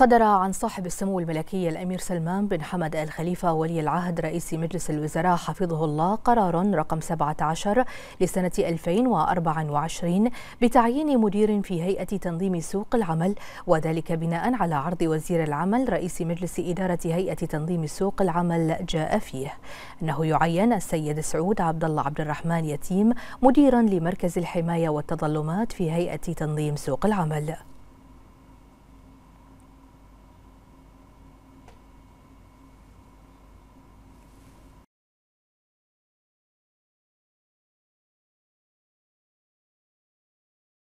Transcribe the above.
صدر عن صاحب السمو الملكي الأمير سلمان بن حمد آل خليفة ولي العهد رئيس مجلس الوزراء حفظه الله قرار رقم 17 لسنة 2024 بتعيين مدير في هيئة تنظيم سوق العمل وذلك بناء على عرض وزير العمل رئيس مجلس إدارة هيئة تنظيم سوق العمل جاء فيه أنه يعين السيد سعود عبد الله عبد الرحمن يتيم مديرا لمركز الحماية والتظلمات في هيئة تنظيم سوق العمل